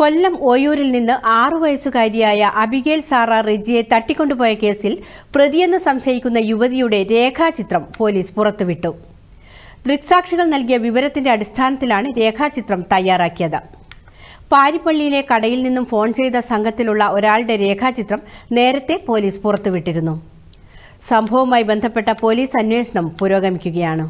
കൊല്ലം ഓയൂരിൽ നിന്ന് ആറു വയസ്സുകാരിയായ അബിഗേൽ സാറ റിജിയെ തട്ടിക്കൊണ്ടുപോയ കേസിൽ പ്രതിയെന്ന് സംശയിക്കുന്ന യുവതിയുടെ രേഖാചിത്രം പോലീസ് പുറത്തുവിട്ടു ദൃക്സാക്ഷികൾ നൽകിയ വിവരത്തിന്റെ അടിസ്ഥാനത്തിലാണ് രേഖാചിത്രം തയ്യാറാക്കിയത് പാരിപ്പള്ളിയിലെ കടയിൽ നിന്നും ഫോൺ ചെയ്ത സംഘത്തിലുള്ള ഒരാളുടെ രേഖാചിത്രം നേരത്തെ പോലീസ് പുറത്തുവിട്ടിരുന്നു സംഭവവുമായി ബന്ധപ്പെട്ട പോലീസ് അന്വേഷണം പുരോഗമിക്കുകയാണ്